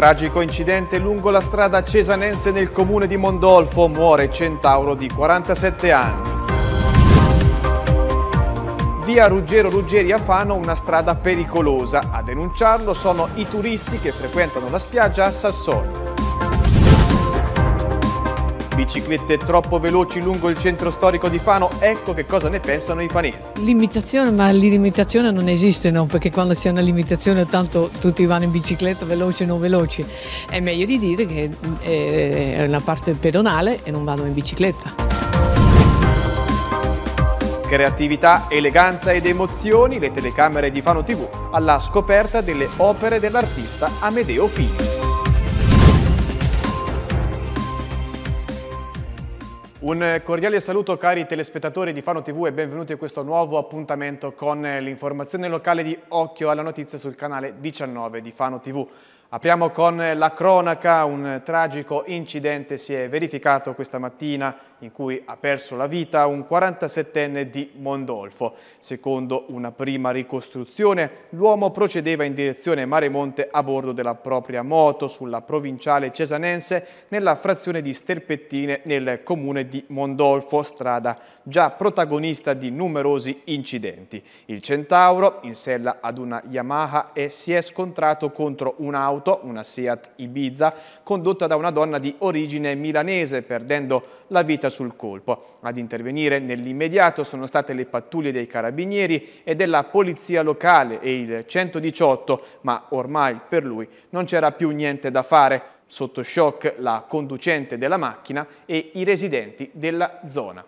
Tragico incidente lungo la strada cesanense nel comune di Mondolfo. Muore Centauro di 47 anni. Via Ruggero Ruggeri a Fano una strada pericolosa. A denunciarlo sono i turisti che frequentano la spiaggia a Sassoli biciclette troppo veloci lungo il centro storico di Fano, ecco che cosa ne pensano i fanesi. Limitazione, ma limitazione non esiste, no? Perché quando c'è una limitazione tanto tutti vanno in bicicletta veloci o non veloci. È meglio di dire che eh, è una parte pedonale e non vanno in bicicletta. Creatività, eleganza ed emozioni, le telecamere di Fano TV alla scoperta delle opere dell'artista Amedeo Fini. Un cordiale saluto cari telespettatori di Fano TV e benvenuti a questo nuovo appuntamento con l'informazione locale di Occhio alla Notizia sul canale 19 di Fano TV. Apriamo con la cronaca, un tragico incidente si è verificato questa mattina in cui ha perso la vita un 47enne di Mondolfo. Secondo una prima ricostruzione, l'uomo procedeva in direzione Maremonte a bordo della propria moto sulla provinciale cesanense nella frazione di Sterpettine nel comune di Mondolfo, strada già protagonista di numerosi incidenti. Il Centauro, in sella ad una Yamaha, e si è scontrato contro un'auto auto, una Seat Ibiza, condotta da una donna di origine milanese, perdendo la vita sul colpo. Ad intervenire nell'immediato sono state le pattuglie dei carabinieri e della polizia locale e il 118, ma ormai per lui non c'era più niente da fare. Sotto shock la conducente della macchina e i residenti della zona.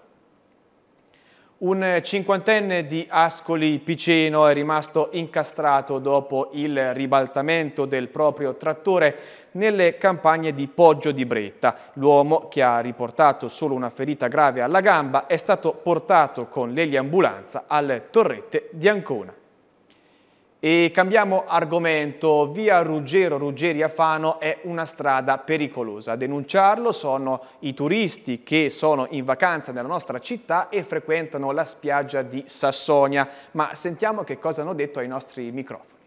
Un cinquantenne di Ascoli Piceno è rimasto incastrato dopo il ribaltamento del proprio trattore nelle campagne di Poggio di Bretta. L'uomo, che ha riportato solo una ferita grave alla gamba, è stato portato con l'eliambulanza alle torrette di Ancona. E cambiamo argomento, via Ruggero Ruggeri a Fano è una strada pericolosa. A denunciarlo sono i turisti che sono in vacanza nella nostra città e frequentano la spiaggia di Sassonia. Ma sentiamo che cosa hanno detto ai nostri microfoni.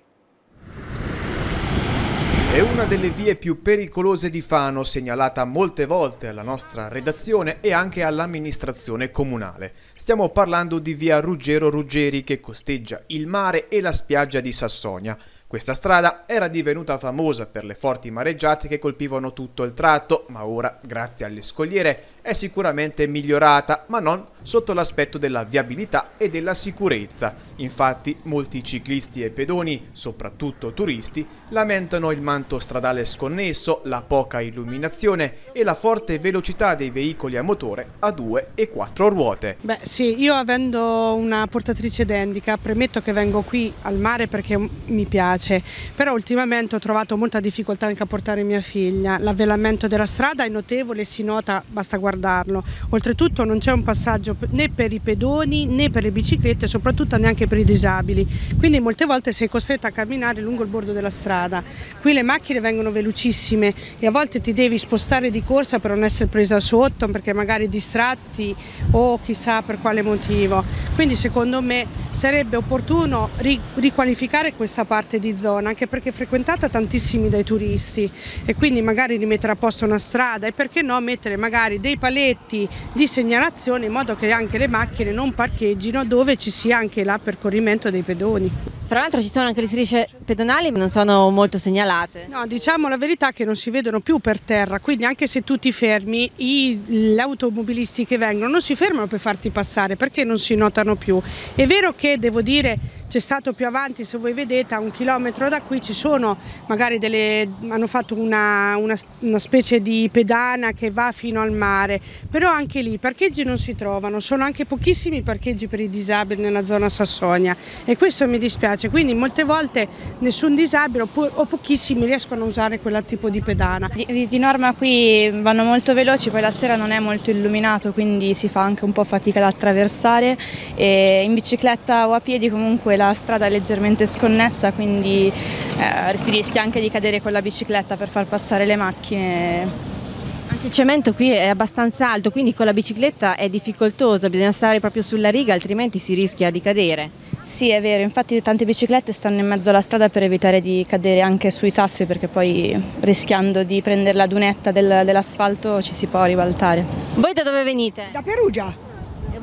È una delle vie più pericolose di Fano, segnalata molte volte alla nostra redazione e anche all'amministrazione comunale. Stiamo parlando di via Ruggero Ruggeri che costeggia il mare e la spiaggia di Sassonia. Questa strada era divenuta famosa per le forti mareggiate che colpivano tutto il tratto, ma ora, grazie alle scogliere, è sicuramente migliorata, ma non sotto l'aspetto della viabilità e della sicurezza. Infatti, molti ciclisti e pedoni, soprattutto turisti, lamentano il mantenimento l'impianto stradale sconnesso, la poca illuminazione e la forte velocità dei veicoli a motore a due e quattro ruote. Beh sì, io avendo una portatrice d'endica premetto che vengo qui al mare perché mi piace, però ultimamente ho trovato molta difficoltà anche a portare mia figlia. L'avvelamento della strada è notevole, si nota, basta guardarlo. Oltretutto non c'è un passaggio né per i pedoni né per le biciclette, soprattutto neanche per i disabili, quindi molte volte sei costretta a camminare lungo il bordo della strada. Qui le macchine macchine vengono velocissime e a volte ti devi spostare di corsa per non essere presa sotto perché magari distratti o chissà per quale motivo. Quindi secondo me sarebbe opportuno riqualificare questa parte di zona anche perché è frequentata tantissimi dai turisti e quindi magari rimettere a posto una strada e perché no mettere magari dei paletti di segnalazione in modo che anche le macchine non parcheggino dove ci sia anche là percorrimento dei pedoni. Fra l'altro ci sono anche le strisce pedonali, ma non sono molto segnalate. No, diciamo la verità che non si vedono più per terra, quindi anche se tu ti fermi, i, gli automobilisti che vengono non si fermano per farti passare perché non si notano più. È vero che, devo dire, c'è stato più avanti, se voi vedete, a un chilometro da qui ci sono magari delle, hanno fatto una, una, una specie di pedana che va fino al mare, però anche lì i parcheggi non si trovano, sono anche pochissimi i parcheggi per i disabili nella zona Sassonia e questo mi dispiace, quindi molte volte nessun disabile o, pochissimi riescono a usare quel tipo di pedana. Di, di norma qui vanno molto veloci, poi la sera non è molto illuminato, quindi si fa anche un po' fatica ad attraversare e in bicicletta o a piedi comunque la strada è leggermente sconnessa quindi eh, si rischia anche di cadere con la bicicletta per far passare le macchine. Anche il cemento qui è abbastanza alto, quindi con la bicicletta è difficoltoso, bisogna stare proprio sulla riga, altrimenti si rischia di cadere. Sì, è vero, infatti tante biciclette stanno in mezzo alla strada per evitare di cadere anche sui sassi, perché poi rischiando di prendere la dunetta del, dell'asfalto ci si può ribaltare. Voi da dove venite? Da Perugia.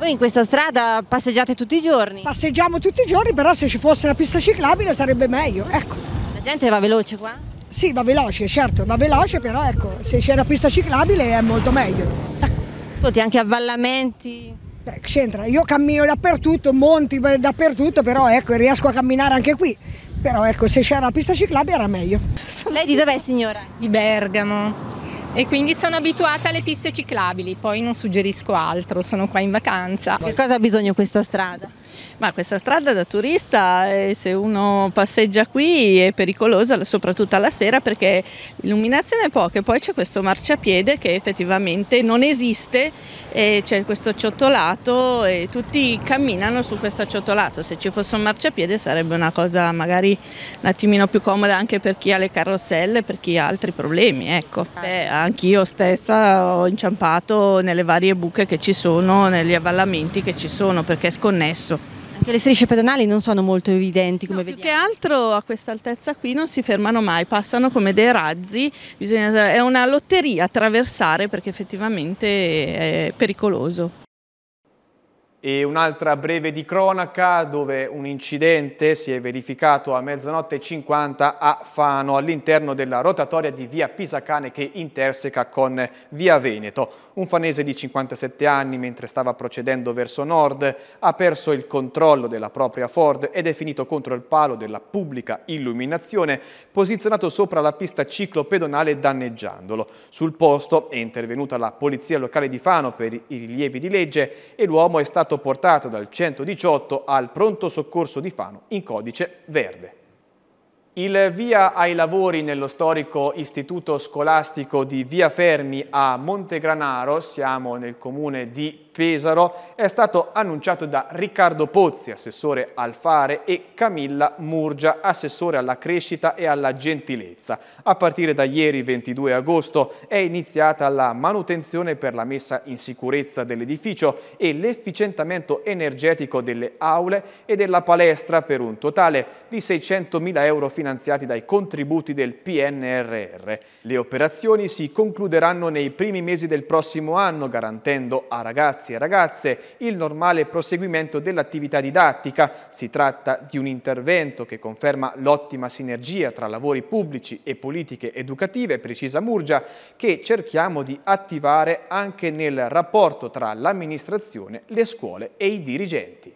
Voi in questa strada passeggiate tutti i giorni? Passeggiamo tutti i giorni, però se ci fosse la pista ciclabile sarebbe meglio, ecco. La gente va veloce qua? Sì, va veloce, certo, va veloce, però ecco, se c'è la pista ciclabile è molto meglio. Ecco. Ascolti, anche avvallamenti? Beh, c'entra, io cammino dappertutto, monti dappertutto, però ecco, riesco a camminare anche qui. Però ecco, se c'era la pista ciclabile era meglio. Lei di dov'è signora? Di Bergamo e quindi sono abituata alle piste ciclabili, poi non suggerisco altro, sono qua in vacanza. Che cosa ha bisogno questa strada? Ma questa strada da turista, eh, se uno passeggia qui, è pericolosa soprattutto alla sera perché l'illuminazione è poca e poi c'è questo marciapiede che effettivamente non esiste, eh, c'è questo ciottolato e tutti camminano su questo ciottolato. Se ci fosse un marciapiede sarebbe una cosa magari un attimino più comoda anche per chi ha le carrozzelle, per chi ha altri problemi. Ecco. Eh, anch'io stessa ho inciampato nelle varie buche che ci sono, negli avvallamenti che ci sono perché è sconnesso. Che le strisce pedonali non sono molto evidenti come no, vediamo. Più che altro a questa altezza qui non si fermano mai, passano come dei razzi, Bisogna, è una lotteria attraversare perché effettivamente è pericoloso. E un'altra breve di cronaca dove un incidente si è verificato a mezzanotte e 50 a Fano all'interno della rotatoria di via Pisacane che interseca con via Veneto. Un fanese di 57 anni mentre stava procedendo verso nord ha perso il controllo della propria Ford ed è finito contro il palo della pubblica illuminazione posizionato sopra la pista ciclopedonale danneggiandolo. Sul posto è intervenuta la polizia locale di Fano per i rilievi di legge e l'uomo è stato stato portato dal 118 al pronto soccorso di Fano in codice verde. Il via ai lavori nello storico istituto scolastico di Via Fermi a Montegranaro, siamo nel comune di Pesaro è stato annunciato da Riccardo Pozzi, assessore al fare, e Camilla Murgia, assessore alla crescita e alla gentilezza. A partire da ieri 22 agosto è iniziata la manutenzione per la messa in sicurezza dell'edificio e l'efficientamento energetico delle aule e della palestra per un totale di 600.000 euro finanziati dai contributi del PNRR. Le operazioni si concluderanno nei primi mesi del prossimo anno garantendo a ragazzi ragazzi e ragazze il normale proseguimento dell'attività didattica. Si tratta di un intervento che conferma l'ottima sinergia tra lavori pubblici e politiche educative, precisa Murgia, che cerchiamo di attivare anche nel rapporto tra l'amministrazione, le scuole e i dirigenti.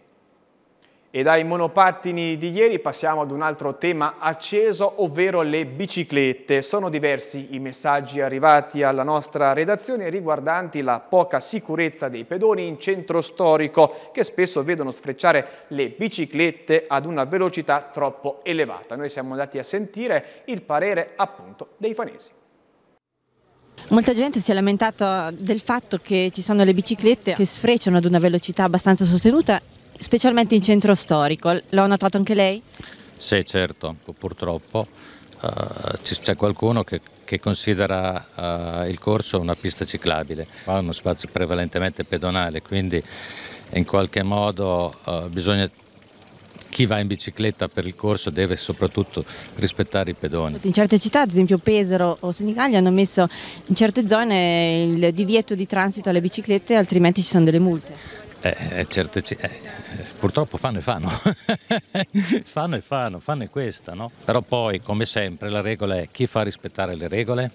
E dai monopattini di ieri passiamo ad un altro tema acceso, ovvero le biciclette. Sono diversi i messaggi arrivati alla nostra redazione riguardanti la poca sicurezza dei pedoni in centro storico, che spesso vedono sfrecciare le biciclette ad una velocità troppo elevata. Noi siamo andati a sentire il parere appunto dei fanesi. Molta gente si è lamentata del fatto che ci sono le biciclette che sfrecciano ad una velocità abbastanza sostenuta specialmente in centro storico. L'ho notato anche lei? Sì, certo, purtroppo uh, c'è qualcuno che, che considera uh, il corso una pista ciclabile, ma è uno spazio prevalentemente pedonale, quindi in qualche modo uh, bisogna chi va in bicicletta per il corso deve soprattutto rispettare i pedoni. In certe città, ad esempio Pesaro o Senigallia, hanno messo in certe zone il divieto di transito alle biciclette, altrimenti ci sono delle multe. Eh, eh, certe, eh, eh, purtroppo fanno e fanno, fanno e fanno, fanno e questa, no? Però poi, come sempre, la regola è chi fa rispettare le regole,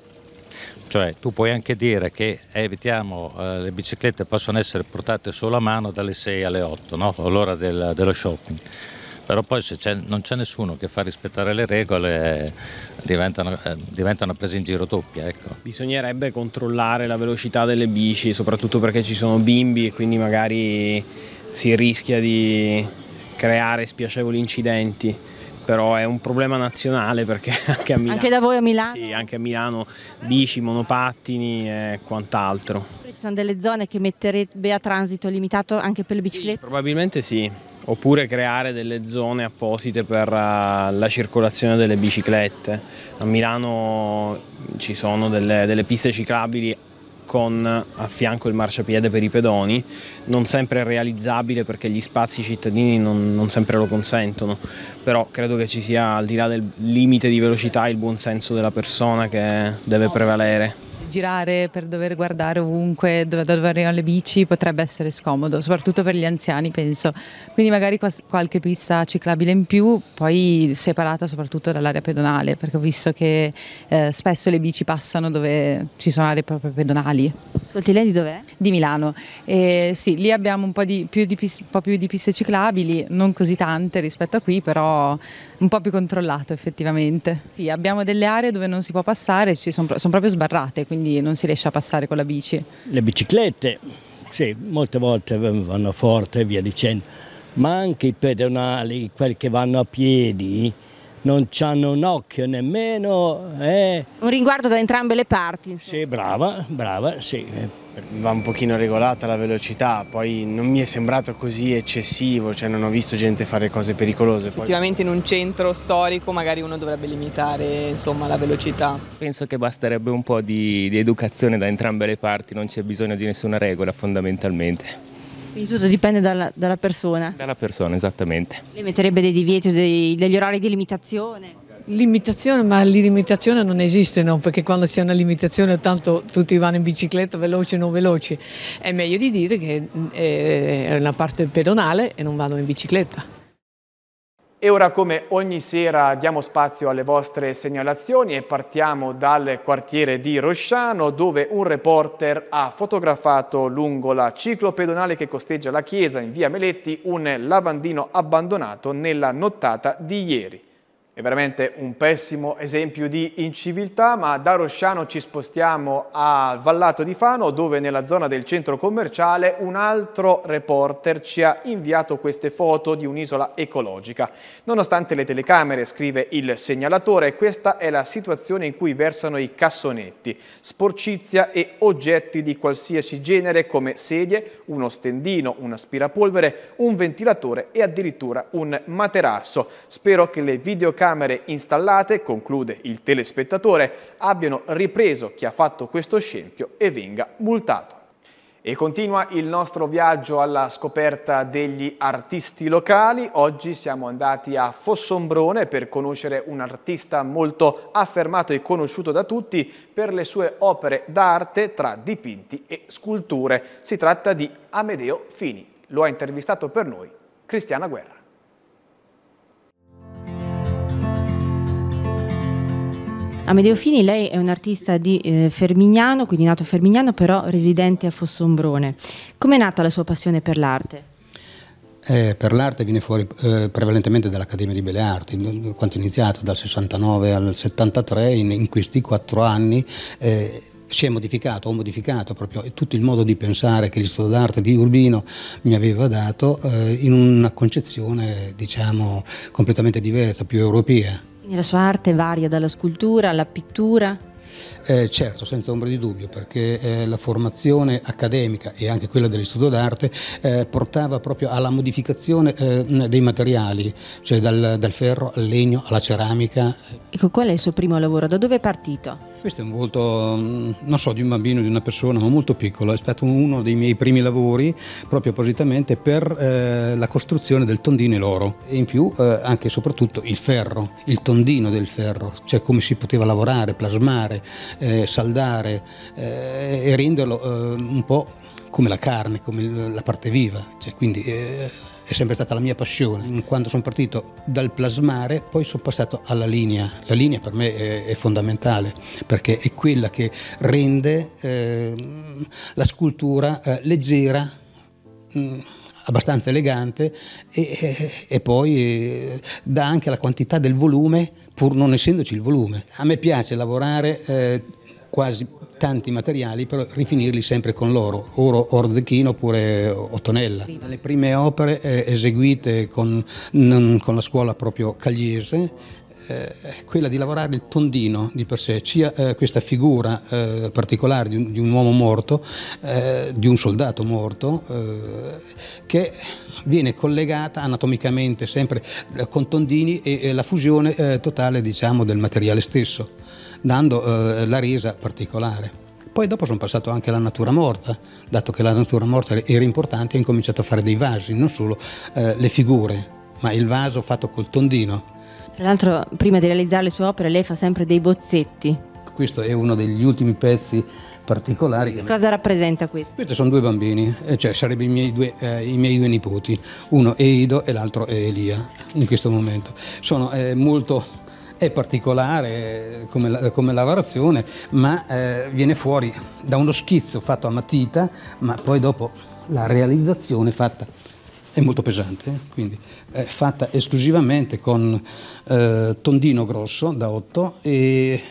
cioè tu puoi anche dire che eh, evitiamo, eh, le biciclette possono essere portate solo a mano dalle 6 alle 8, no? all'ora del, dello shopping però poi se non c'è nessuno che fa rispettare le regole diventa eh, una, diventa una eh, presa in giro doppia. Ecco. Bisognerebbe controllare la velocità delle bici, soprattutto perché ci sono bimbi e quindi magari si rischia di creare spiacevoli incidenti però è un problema nazionale perché anche a Milano, anche da voi a Milano? Sì, anche a Milano bici, monopattini e quant'altro sono delle zone che metterebbe a transito limitato anche per le biciclette? Sì, probabilmente sì, oppure creare delle zone apposite per eh, la circolazione delle biciclette. A Milano ci sono delle, delle piste ciclabili con a fianco il marciapiede per i pedoni, non sempre realizzabile perché gli spazi cittadini non, non, sempre lo consentono, però credo che ci sia al di là del limite di velocità il buon senso della persona che deve prevalere girare, per dover guardare ovunque dove, dove arrivano le bici potrebbe essere scomodo, soprattutto per gli anziani penso. Quindi magari qualche pista ciclabile in più, poi separata soprattutto dall'area pedonale, perché ho visto che eh, spesso le bici passano dove ci sono aree proprio pedonali. Ascolti, lei di dov'è? Di Milano. E, sì, lì abbiamo un po' di, più di, un po' più di piste ciclabili, non così tante rispetto a qui, però un po' più controllato effettivamente. Sì, abbiamo delle aree dove non si può passare, ci sono, sono proprio sbarrate, quindi quindi non si riesce a passare con la bici. Le biciclette, sì, molte volte vanno forte e via dicendo, ma anche i pedonali, quelli che vanno a piedi, non hanno un occhio nemmeno. Eh. Un riguardo da entrambe le parti. Insomma. Sì, brava, brava, sì va un pochino regolata la velocità, poi non mi è sembrato così eccessivo, cioè non ho visto gente fare cose pericolose. Effettivamente in un centro storico magari uno dovrebbe limitare insomma, la velocità. Penso che basterebbe un po' di, di educazione da entrambe le parti, non c'è bisogno di nessuna regola fondamentalmente. Quindi tutto dipende dalla, dalla persona? Dalla persona, esattamente. Le metterebbe dei divieti, dei, degli orari di limitazione? Limitazione, ma limitazione non esiste, no? perché quando c'è una limitazione tanto tutti vanno in bicicletta veloci o non veloci. È meglio di dire che eh, è una parte pedonale e non vanno in bicicletta. E ora come ogni sera diamo spazio alle vostre segnalazioni e partiamo dal quartiere di Rosciano dove un reporter ha fotografato lungo la ciclopedonale che costeggia la chiesa in via Meletti un lavandino abbandonato nella nottata di ieri. È veramente un pessimo esempio di inciviltà, ma da Rosciano ci spostiamo al Vallato di Fano, dove nella zona del centro commerciale un altro reporter ci ha inviato queste foto di un'isola ecologica. Nonostante le telecamere, scrive il segnalatore, questa è la situazione in cui versano i cassonetti, sporcizia e oggetti di qualsiasi genere come sedie, uno stendino, un aspirapolvere, un ventilatore e addirittura un materasso. Spero che le videocamere videocamere installate, conclude il telespettatore, abbiano ripreso chi ha fatto questo scempio e venga multato. E continua il nostro viaggio alla scoperta degli artisti locali. Oggi siamo andati a Fossombrone per conoscere un artista molto affermato e conosciuto da tutti per le sue opere d'arte tra dipinti e sculture. Si tratta di Amedeo Fini. Lo ha intervistato per noi Cristiana Guerra. Amedeo Fini, lei è un artista di eh, Fermignano, quindi nato a Fermignano, però residente a Fossombrone. Come è nata la sua passione per l'arte? Eh, per l'arte viene fuori eh, prevalentemente dall'Accademia di Belle Arti, quando è iniziato dal 69 al 73, in, in questi quattro anni eh, si è modificato, ho modificato proprio tutto il modo di pensare che l'istituto d'arte di Urbino mi aveva dato eh, in una concezione diciamo completamente diversa, più europea. Quindi la sua arte varia dalla scultura alla pittura? Eh, certo, senza ombra di dubbio, perché eh, la formazione accademica e anche quella dell'Istituto d'Arte eh, portava proprio alla modificazione eh, dei materiali, cioè dal, dal ferro al legno alla ceramica. Ecco, qual è il suo primo lavoro? Da dove è partito? Questo è un volto, mm, non so, di un bambino, di una persona, ma molto piccolo. È stato uno dei miei primi lavori, proprio appositamente, per eh, la costruzione del tondino e l'oro. E in più eh, anche e soprattutto il ferro, il tondino del ferro, cioè come si poteva lavorare, plasmare, eh, saldare eh, e renderlo eh, un po' come la carne, come la parte viva. Cioè, quindi, eh, è sempre stata la mia passione, Quando sono partito dal plasmare, poi sono passato alla linea. La linea per me è, è fondamentale perché è quella che rende eh, la scultura eh, leggera, mh, mm, abbastanza elegante e, e, e poi eh, dà anche la quantità del volume pur non essendoci il volume. A me piace lavorare eh, quasi tanti materiali per rifinirli sempre con l'oro, oro Ordechino oppure Ottonella. Le prime opere eh, eseguite con, non, con la scuola proprio cagliese eh, quella di lavorare il tondino di per sé, sia eh, questa figura eh, particolare di un, uomo morto, di un soldato morto, che viene collegata anatomicamente sempre con tondini e, e la fusione totale diciamo, del materiale stesso dando eh, la resa particolare. Poi dopo sono passato anche alla natura morta, dato che la natura morta era importante, ho incominciato a fare dei vasi, non solo eh, le figure, ma il vaso fatto col tondino. Tra l'altro, prima di realizzare le sue opere, lei fa sempre dei bozzetti. Questo è uno degli ultimi pezzi particolari. cosa rappresenta questo? Questi sono due bambini, eh, cioè sarebbero i, eh, i miei due, nipoti, uno è Ido e l'altro è Elia in questo momento. Sono eh, molto è particolare come, come lavorazione, ma eh, viene fuori da uno schizzo fatto a matita, ma poi dopo la realizzazione fatta è molto pesante, quindi è eh, fatta esclusivamente con eh, tondino grosso da 8 e,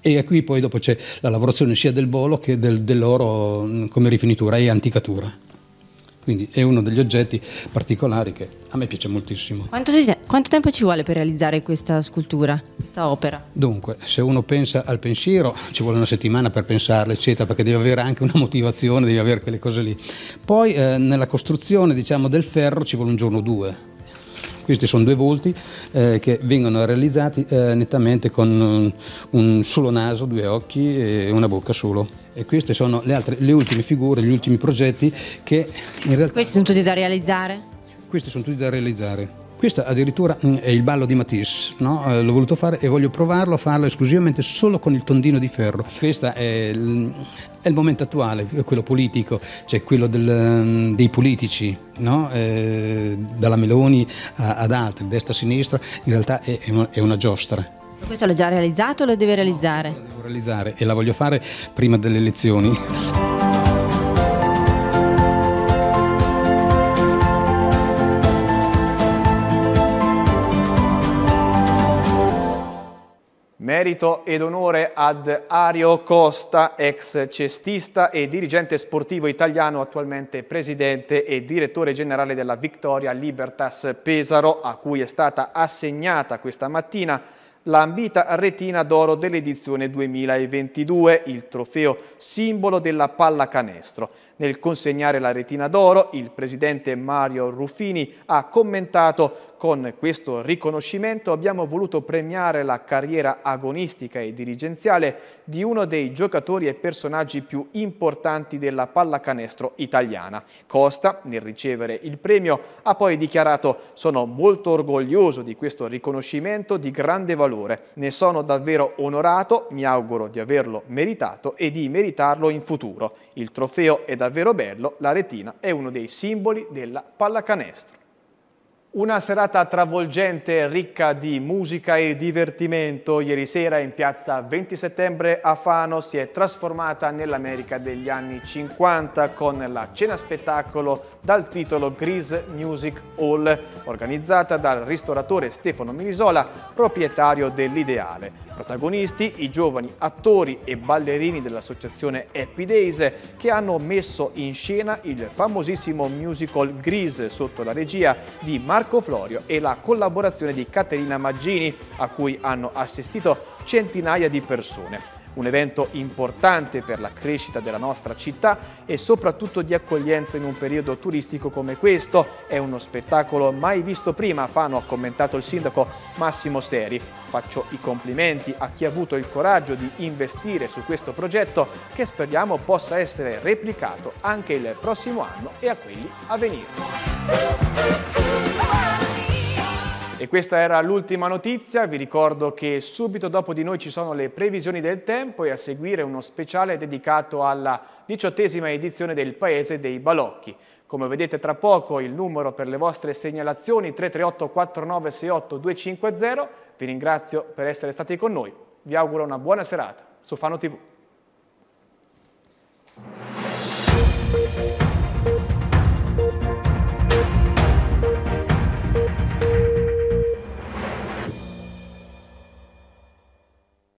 e qui poi dopo c'è la lavorazione sia del bolo che del, dell'oro mm, come rifinitura e anticatura. Quindi è uno degli oggetti particolari che a me piace moltissimo. Quanto si, quanto tempo ci vuole per realizzare questa scultura, questa opera? Dunque, se uno pensa al pensiero, ci vuole una settimana per pensarla, eccetera, perché deve avere anche una motivazione, deve avere quelle cose lì. Poi eh, nella costruzione diciamo, del ferro ci vuole un giorno o due, questi sono due volti eh, che vengono realizzati eh, nettamente con eh, un solo naso, due occhi e una bocca solo. E queste sono le, altre, le ultime figure, gli ultimi progetti che in realtà... Questi sono tutti da realizzare? Questi sono tutti da realizzare. Questo addirittura mm, è il ballo di Matisse, no? Eh, l'ho voluto fare e voglio provarlo a farlo esclusivamente solo con il tondino di ferro. Questo è, è il, momento attuale, quello politico, cioè quello del, mm, dei politici, no? eh, dalla Meloni a, ad altri, destra a sinistra, in realtà è, è, una, è una giostra. Questo l'ha già realizzato o lo deve realizzare? No, lo devo realizzare e la voglio fare prima delle elezioni. Merito ed onore ad Ario Costa, ex cestista e dirigente sportivo italiano, attualmente presidente e direttore generale della Victoria Libertas Pesaro, a cui è stata assegnata questa mattina l'ambita retina d'oro dell'edizione 2022, il trofeo simbolo della pallacanestro. Nel consegnare la retina d'oro, il presidente Mario Ruffini ha commentato con questo riconoscimento abbiamo voluto premiare la carriera agonistica e dirigenziale di uno dei giocatori e personaggi più importanti della pallacanestro italiana. Costa, nel ricevere il premio, ha poi dichiarato sono molto orgoglioso di questo riconoscimento di grande valore valore. Ne sono davvero onorato, mi auguro di averlo meritato e di meritarlo in futuro. Il trofeo è davvero bello, la retina è uno dei simboli della pallacanestro. Una serata travolgente, ricca di musica e divertimento, ieri sera in piazza 20 settembre a Fano si è trasformata nell'America degli anni 50 con la cena spettacolo dal titolo Grease Music Hall, organizzata dal ristoratore Stefano Mirisola, proprietario dell'Ideale. Protagonisti i giovani attori e ballerini dell'associazione Happy Days che hanno messo in scena il famosissimo musical Grease sotto la regia di Marco Florio e la collaborazione di Caterina Maggini a cui hanno assistito centinaia di persone un evento importante per la crescita della nostra città e soprattutto di accoglienza in un periodo turistico come questo. È uno spettacolo mai visto prima, Fano ha commentato il sindaco Massimo Seri. Faccio i complimenti a chi ha avuto il coraggio di investire su questo progetto che speriamo possa essere replicato anche il prossimo anno e a quelli a venire. E questa era l'ultima notizia, vi ricordo che subito dopo di noi ci sono le previsioni del tempo e a seguire uno speciale dedicato alla diciottesima edizione del Paese dei Balocchi. Come vedete tra poco il numero per le vostre segnalazioni 338 4968 250. Vi ringrazio per essere stati con noi. Vi auguro una buona serata su Fano TV.